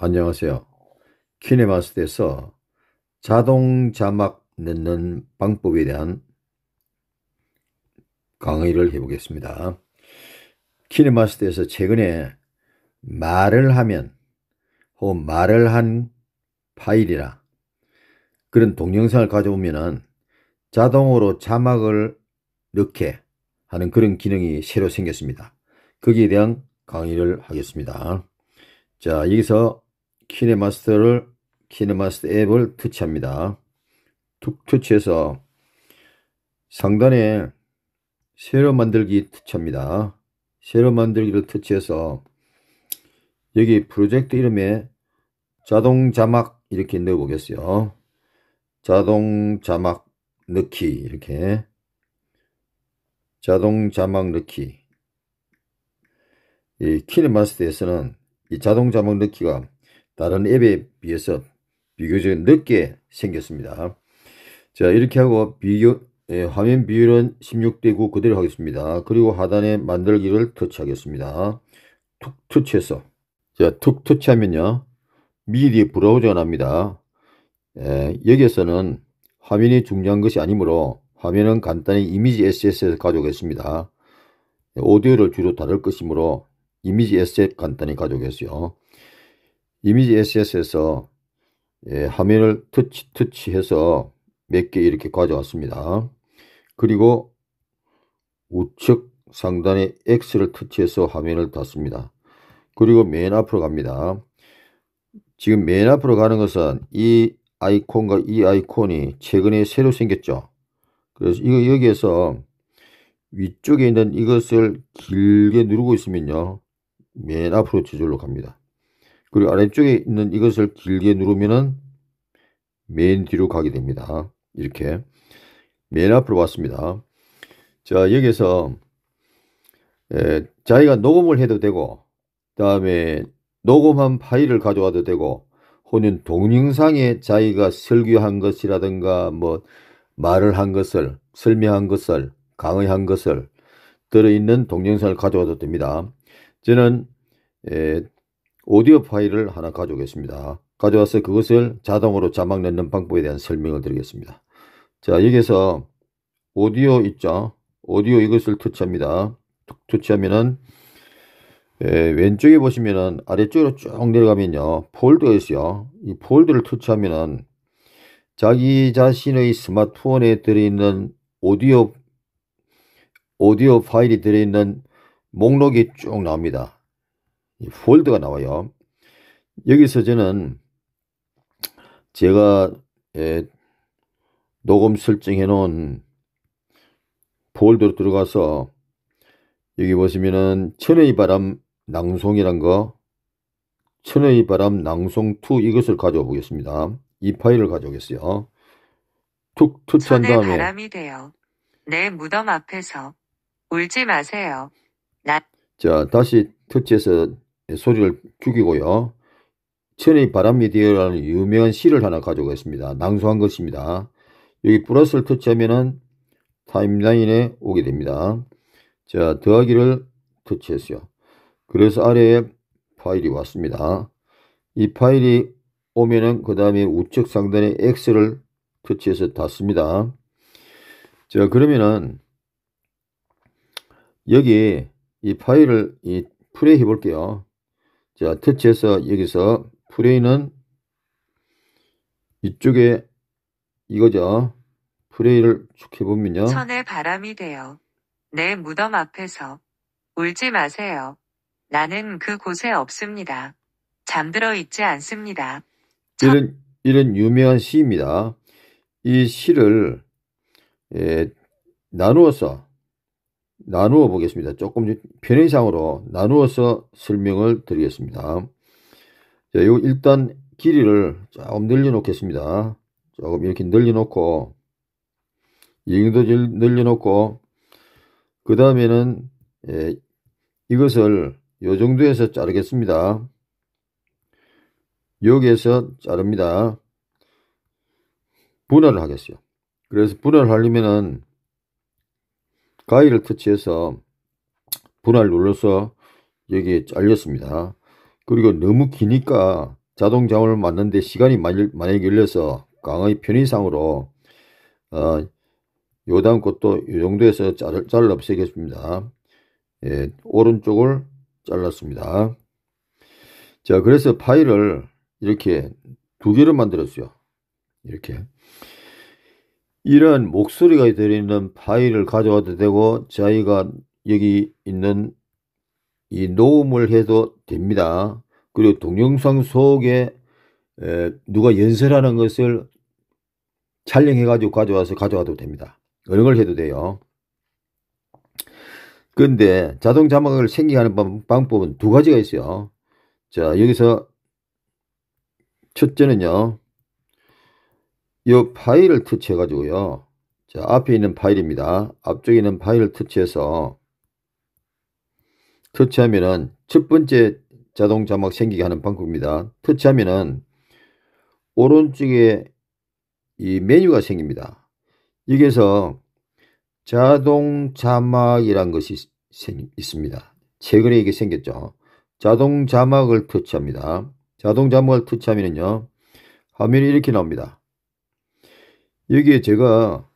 안녕하세요. 키네마스터에서 자동 자막 넣는 방법에 대한 강의를 해보겠습니다. 키네마스터에서 최근에 말을 하면 혹은 말을 한 파일이라 그런 동영상을 가져오면 자동으로 자막을 넣게 하는 그런 기능이 새로 생겼습니다. 거기에 대한 강의를 하겠습니다. 자, 여기서 키네마스터를 키네마스터 앱을 터치합니다. 툭 터치해서 상단에 새로 만들기 터치합니다. 새로 만들기를 터치해서 여기 프로젝트 이름에 자동 자막 이렇게 넣어 보겠어요. 자동 자막 넣기 이렇게 자동 자막 넣기 이 키네마스터에서는 이 자동 자막 넣기가 다른 앱에 비해서 비교적 늦게 생겼습니다. 자 이렇게 하고 비교 예, 화면 비율은 16대 9 그대로 하겠습니다. 그리고 하단에 만들기를 터치하겠습니다. 툭 터치해서 자, 툭 터치하면요. 미리 브라우저가 납니다. 예, 여기에서는 화면이 중요한 것이 아니므로 화면은 간단히 이미지 에셋에서 가져오겠습니다. 오디오를 주로 다룰 것이므로 이미지 에셋 간단히 가져오겠어요. 이미지 SS에서 예, 화면을 터치 터치해서 몇 개 이렇게 가져왔습니다. 그리고 우측 상단에 X를 터치해서 화면을 닫습니다. 그리고 맨 앞으로 갑니다. 지금 맨 앞으로 가는 것은 이 아이콘과 이 아이콘이 최근에 새로 생겼죠. 그래서 이거 여기에서 위쪽에 있는 이것을 길게 누르고 있으면요. 맨 앞으로 저절로 갑니다. 그리고 아래쪽에 있는 이것을 길게 누르면은 맨 뒤로 가게 됩니다. 이렇게 맨 앞으로 왔습니다. 자 여기서 에, 예, 자기가 녹음을 해도 되고 그 다음에 녹음한 파일을 가져와도 되고 혹은 동영상에 자기가 설교한 것이라든가 뭐 말을 한 것을 설명한 것을 강의한 것을 들어있는 동영상을 가져와도 됩니다. 저는 에, 예, 오디오 파일을 하나 가져오겠습니다. 가져와서 그것을 자동으로 자막 넣는 방법에 대한 설명을 드리겠습니다. 자, 여기에서 오디오 있죠? 오디오 이것을 터치합니다. 터치하면은 예, 왼쪽에 보시면은 아래쪽으로 쭉 내려가면요. 폴더에 있어요. 이 폴더를 터치하면은 자기 자신의 스마트폰에 들어있는 오디오 오디오 파일이 들어있는 목록이 쭉 나옵니다. 폴드가 나와요. 여기서 저는 제가 에, 예, 녹음 설정해 놓은 폴더로 들어가서 여기 보시면은 천의 바람 낭송이란 거 천의 바람 낭송 2 이것을 가져와 보겠습니다. 이 파일을 가져오겠어요. 툭 터치한 다음에 바람이 돼요. 내 무덤 앞에서 울지 마세요. 나... 자 다시 터치해서 예, 소리를 죽이고요. 천의 바람이 되어라는 유명한 시를 하나 가져오겠습니다. 낭송한 것입니다. 여기 플러스를 터치하면은 타임라인에 오게 됩니다. 자, 더하기를 터치했어요. 그래서 아래에 파일이 왔습니다. 이 파일이 오면은 그 다음에 우측 상단에 X를 터치해서 닫습니다. 자, 그러면은 여기 이 파일을 이 플레이 해볼게요. 자, 터치해서 여기서 프레이는 이쪽에 이거죠. 프레이를 쭉 해보면요. 천의 바람이 되어 내 무덤 앞에서 울지 마세요. 나는 그곳에 없습니다. 잠들어 있지 않습니다. 천... 이런 이런 유명한 시입니다. 이 시를 예, 나누어서 나누어 보겠습니다. 조금 편의상으로 나누어서 설명을 드리겠습니다. 자, 요 일단 길이를 조금 늘려 놓겠습니다. 조금 이렇게 늘려 놓고 이행도 늘려 놓고 그 다음에는 예, 이것을 요 정도에서 자르겠습니다. 여기에서 자릅니다. 분할을 하겠어요. 그래서 분할을 하려면은 가위를 터치해서 분할 눌러서 여기에 잘렸습니다. 그리고 너무 기니까 자동 장을 맞는데 시간이 만약 걸려서 강의 편의상으로 어, 요다 것도 요 정도에서 자를, 자를 없애겠습니다. 예, 오른쪽을 잘랐습니다. 자, 그래서 파일을 이렇게 두 개를 만들었어요. 이렇게. 이런 목소리가 들리는 파일을 가져와도 되고 자기가 여기 있는 이 녹음을 해도 됩니다. 그리고 동영상 속에 누가 연설하는 것을 촬영해 가지고 가져와서 가져와도 됩니다. 어런걸 해도 돼요. 근데 자동 자막을 생기하는 방법은 두 가지가 있어요. 자, 여기서 첫째는요. 이 파일을 터치해가지고요. 자, 앞에 있는 파일입니다. 앞쪽에 있는 파일을 터치해서 터치하면은 첫 번째 자동 자막 생기게 하는 방법입니다. 터치하면은 오른쪽에 이 메뉴가 생깁니다. 여기에서 자동 자막이란 것이 생, 있습니다. 최근에 이게 생겼죠. 자동 자막을 터치합니다. 자동 자막을 터치하면은요. 화면이 이렇게 나옵니다. 여기에 제가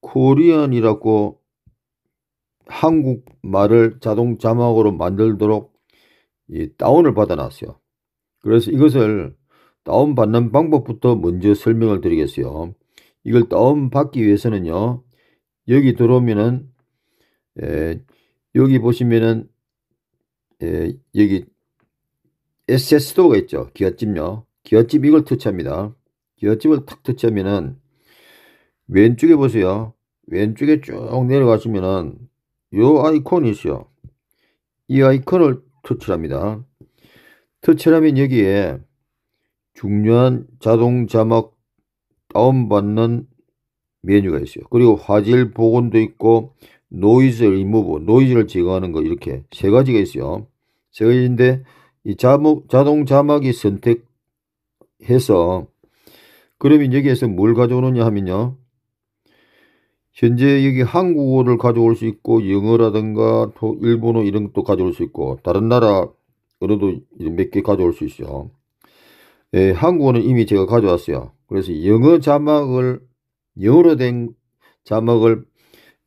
코리안이라고 한국말을 자동 자막으로 만들도록 다운을 받아놨어요. 그래서 이것을 다운받는 방법부터 먼저 설명을 드리겠어요. 이걸 다운받기 위해서는요. 여기 들어오면은 에, 여기 보시면은 에, 여기 s s 도가 있죠. 기아집요. 기아집 이걸 터치합니다. 기아집을 탁 터치하면은 왼쪽에 보세요. 왼쪽에 쭉 내려가시면은 요 아이콘이 있어요. 이 아이콘을 터치합니다. 터치하면 여기에 중요한 자동 자막 다운받는 메뉴가 있어요. 그리고 화질 복원도 있고 노이즈 리무브, 노이즈를 제거하는 거 이렇게 세 가지가 있어요. 세 가지인데 이 자막, 자동 자막이 선택해서 그러면 여기에서 뭘 가져오느냐 하면요. 현재 여기 한국어를 가져올 수 있고 영어라든가 또 일본어 이런 것도 가져올 수 있고 다른 나라 언어도 몇 개 가져올 수 있어요. 예, 한국어는 이미 제가 가져왔어요. 그래서 영어 자막을 영어로 된 자막을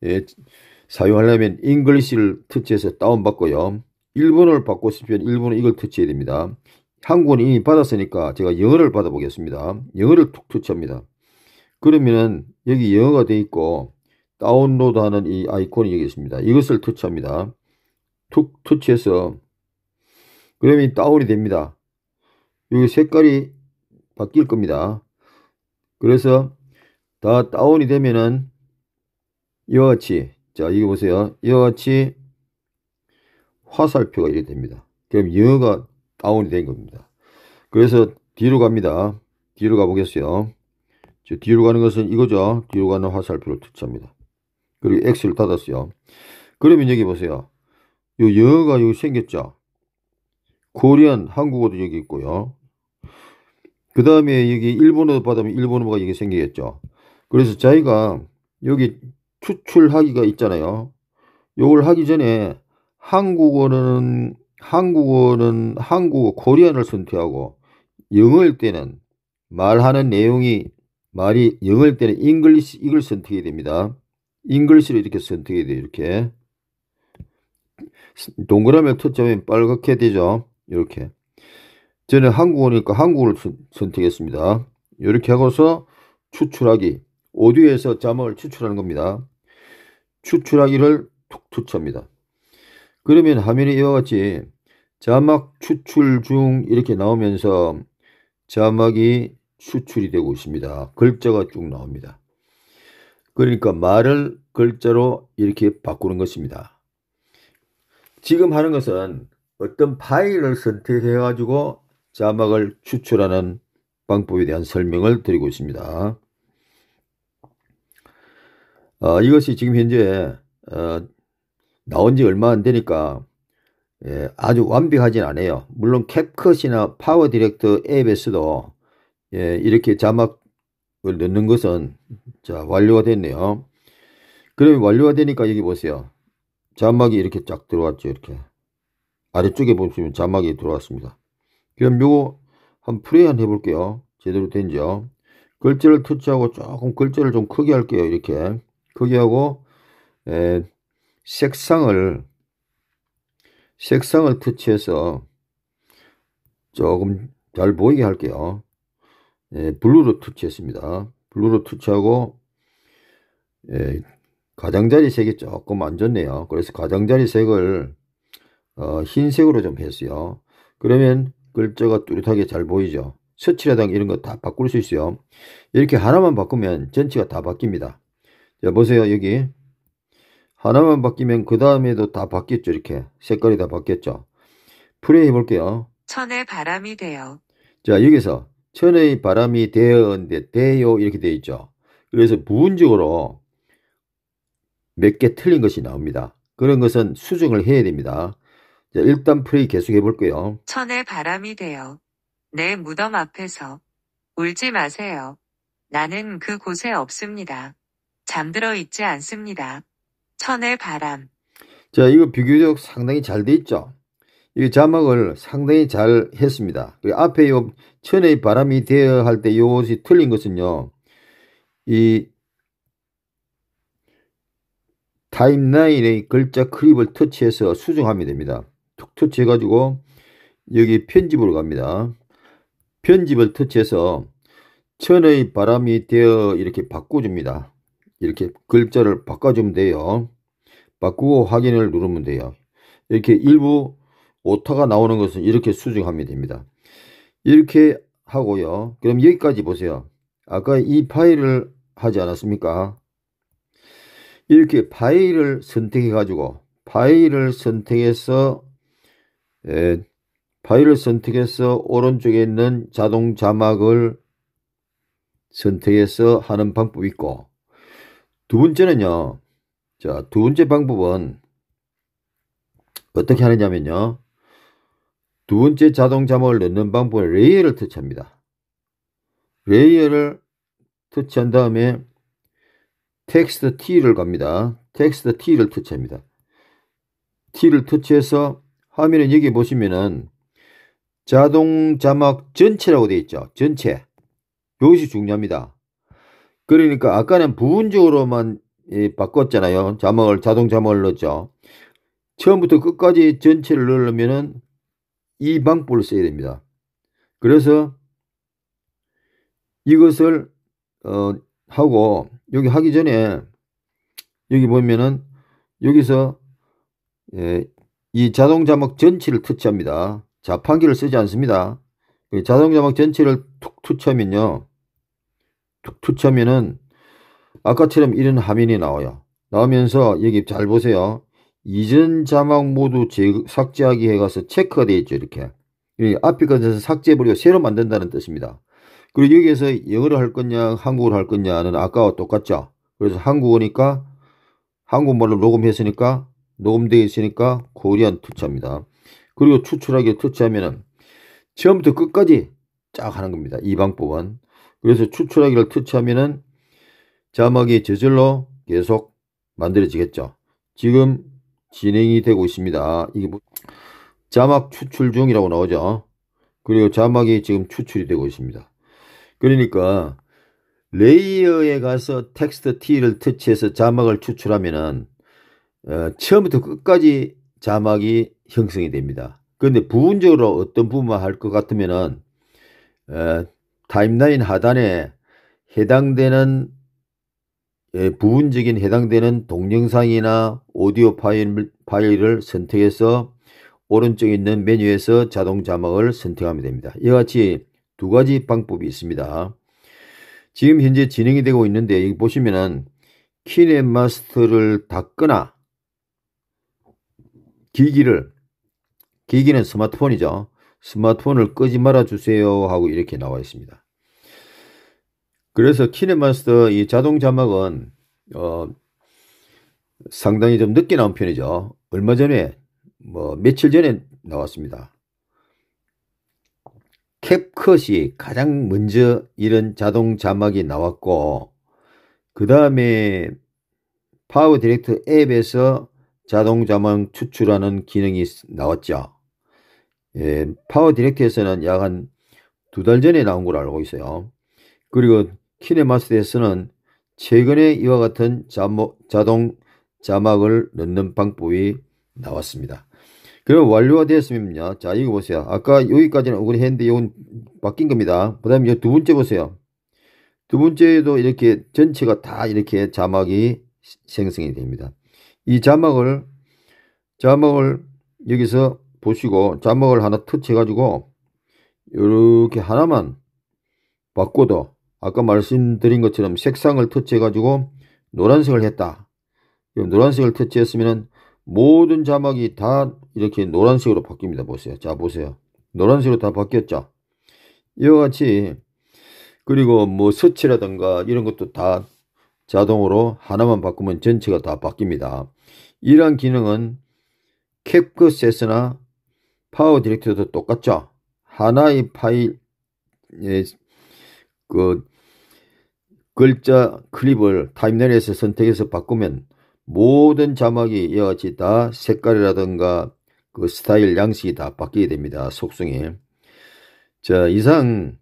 예, 사용하려면 잉글리시를 터치해서 다운받고요. 일본어를 받고 싶으면 일본어 이걸 터치해야 됩니다. 한국어는 이미 받았으니까 제가 영어를 받아보겠습니다. 영어를 툭 터치합니다. 그러면은 여기 영어가 돼 있고 다운로드하는 이 아이콘이 여기 있습니다. 이것을 터치합니다. 툭 터치해서 그러면 다운이 됩니다. 여기 색깔이 바뀔 겁니다. 그래서 다 다운이 되면은 이와 같이 자 이거 보세요. 이와 같이 화살표가 이렇게 됩니다. 그럼 영어가 다운이 된 겁니다. 그래서 뒤로 갑니다. 뒤로 가보겠어요. 이제 뒤로 가는 것은 이거죠. 뒤로 가는 화살표를 투치합니다 그리고 X를 닫았어요. 그러면 여기 보세요. 요영어가 여기 생겼죠. 코리안 한국어도 여기 있고요. 그 다음에 여기 일본어도 받으면 일본어가 여기 생기겠죠. 그래서 자기가 여기 추출하기가 있잖아요. 요걸 하기 전에 한국어는 한국어는 한국어 코리안을 선택하고 영어일 때는 말하는 내용이 말이 영일 때는 English 이걸 선택해야 됩니다. e n g l i s h 를 이렇게 선택해야 돼요. 이렇게. 동그라미 터치하면 빨갛게 되죠. 이렇게. 저는 한국어니까 한국어를 선택했습니다. 이렇게 하고서 추출하기. 오디오에서 자막을 추출하는 겁니다. 추출하기를 툭 터치합니다. 그러면 화면이 이와 같이 자막 추출 중 이렇게 나오면서 자막이 추출이 되고 있습니다. 글자가 쭉 나옵니다. 그러니까 말을 글자로 이렇게 바꾸는 것입니다. 지금 하는 것은 어떤 파일을 선택해 가지고 자막을 추출하는 방법에 대한 설명을 드리고 있습니다. 어, 이것이 지금 현재 어, 나온 지 얼마 안 되니까 예, 아주 완벽하진 않아요. 물론 캡컷이나 파워 디렉터 앱에서도 예, 이렇게 자막을 넣는 것은 음. 자, 완료가 됐네요. 그러면 완료가 되니까 여기 보세요. 자막이 이렇게 쫙 들어왔죠. 이렇게. 아래쪽에 보시면 자막이 들어왔습니다. 그럼 요거 한 플레이 한 해볼게요. 제대로 된지요. 글자를 터치하고 조금 글자를 좀 크게 할게요. 이렇게. 크게 하고, 에, 예, 색상을, 색상을 터치해서 조금 잘 보이게 할게요. 예, 블루로 투치했습니다. 블루로 투치하고 예, 가장자리 색이 조금 안 좋네요. 그래서 가장자리 색을 어, 흰색으로 좀 했어요. 그러면 글자가 뚜렷하게 잘 보이죠. 서칠해당 이런 거 다 바꿀 수 있어요. 이렇게 하나만 바꾸면 전체가 다 바뀝니다. 자, 보세요. 여기 하나만 바뀌면 그 다음에도 다 바뀌었죠. 이렇게 색깔이 다 바뀌었죠. 플레이 해볼게요. 천의 바람이 되어. 자, 여기서 천의 바람이 대어인데 대요 이렇게 되어 있죠. 그래서 부분적으로 몇 개 틀린 것이 나옵니다. 그런 것은 수정을 해야 됩니다. 자, 일단 프레이 계속해 볼게요. 천의 바람이 되어 내 무덤 앞에서 울지 마세요. 나는 그곳에 없습니다. 잠들어 있지 않습니다. 천의 바람. 자, 이거 비교적 상당히 잘 돼 있죠. 이 자막을 상당히 잘 했습니다. 그 앞에 요 천의 바람이 되어 할때 요것이 틀린 것은요. 이 타임라인의 글자 클립을 터치해서 수정하면 됩니다. 툭 터치해가지고 여기 편집으로 갑니다. 편집을 터치해서 천의 바람이 되어 이렇게 바꿔줍니다. 이렇게 글자를 바꿔주면 돼요. 바꾸고 확인을 누르면 돼요. 이렇게 일부 오타가 나오는 것은 이렇게 수정하면 됩니다. 이렇게 하고요. 그럼 여기까지 보세요. 아까 이 파일을 하지 않았습니까? 이렇게 파일을 선택해 가지고 파일을 선택해서 에, 예, 파일을 선택해서 오른쪽에 있는 자동 자막을 선택해서 하는 방법이 있고 두 번째는요. 자, 두 번째 방법은 어떻게 하느냐면요. 두 번째 자동 자막을 넣는 방법은 레이어를 터치합니다. 레이어를 터치한 다음에 텍스트 T를 갑니다. 텍스트 T를 터치합니다. T를 터치해서 화면에 여기 보시면은 자동 자막 전체라고 되어 있죠. 전체. 이것이 중요합니다. 그러니까 아까는 부분적으로만 예, 바꿨잖아요. 자막을 자동 자막을 넣었죠. 처음부터 끝까지 전체를 넣으려면은 이 방법을 써야 됩니다. 그래서 이것을 어, 하고 여기 하기 전에 여기 보면은 여기서 예, 이 자동 자막 전체를 터치합니다. 자판기를 쓰지 않습니다. 그 자동 자막 전체를 툭 터치하면요. 툭 터치하면은 아까처럼 이런 화면이 나와요. 나오면서 여기 잘 보세요. 이전 자막 모두 제, 삭제하기 해가서 체크가 되어 있죠. 이렇게. 앞에 것에서 삭제해버리고 새로 만든다는 뜻입니다. 그리고 여기에서 영어를할 거냐 한국어를할 거냐는 아까와 똑같죠. 그래서 한국어니까 한국말로 녹음했으니까 녹음되어 있으니까 고리안 투자입니다. 그리고 추출하기 투자하면은 처음부터 끝까지 쫙 하는 겁니다. 이 방법은. 그래서 추출하기를 투자하면은 자막이 저절로 계속 만들어지겠죠. 지금 진행이 되고 있습니다. 이게 뭐 자막 추출 중이라고 나오죠. 그리고 자막이 지금 추출이 되고 있습니다. 그러니까 레이어에 가서 텍스트 T를 터치해서 자막을 추출하면은 어, 처음부터 끝까지 자막이 형성이 됩니다. 그런데 부분적으로 어떤 부분만 할 것 같으면은 어, 타임라인 하단에 해당되는 예, 부분적인 해당되는 동영상이나 오디오 파일, 파일을 선택해서 오른쪽에 있는 메뉴에서 자동 자막을 선택하면 됩니다. 이와 같이 두 가지 방법이 있습니다. 지금 현재 진행이 되고 있는데 여기 보시면은 키넷마스터를 닫거나 기기를 기기는 스마트폰이죠. 스마트폰을 끄지 말아 주세요 하고 이렇게 나와 있습니다. 그래서 키네마스터 이 자동 자막은 어 상당히 좀 늦게 나온 편이죠. 얼마 전에 뭐 며칠 전에 나왔습니다. 캡컷이 가장 먼저 이런 자동 자막이 나왔고 그 다음에 파워 디렉트 앱에서 자동 자막 추출하는 기능이 나왔죠. 예, 파워 디렉트에서는 약 한 두 달 전에 나온 걸 알고 있어요. 그리고 키네마스에서는 최근에 이와 같은 자모, 자동 자막을 넣는 방법이 나왔습니다. 그럼 완료가 되었습니다. 자, 이거 보세요. 아까 여기까지는 오그 했는데 이건 바뀐 겁니다. 그 다음에 두 번째 보세요. 두 번째에도 이렇게 전체가 다 이렇게 자막이 생성이 됩니다. 이 자막을, 자막을 여기서 보시고 자막을 하나 터치해가지고 이렇게 하나만 바꿔도 아까 말씀드린 것처럼 색상을 터치해가지고 노란색을 했다. 그 노란색을 터치했으면 모든 자막이 다 이렇게 노란색으로 바뀝니다. 보세요. 자, 보세요. 노란색으로 다 바뀌었죠. 이와 같이 그리고 뭐 서치라든가 이런 것도 다 자동으로 하나만 바꾸면 전체가 다 바뀝니다. 이러한 기능은 캡컷셋이나 파워 디렉터도 똑같죠. 하나의 파일 그 글자 클립을 타임라인에서 선택해서 바꾸면 모든 자막이 이와 같이 다 색깔이라든가 그 스타일 양식이 다 바뀌게 됩니다. 속성이. 자, 이상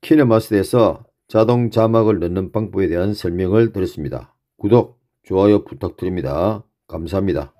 키네마스에서 자동 자막을 넣는 방법에 대한 설명을 드렸습니다. 구독, 좋아요 부탁드립니다. 감사합니다.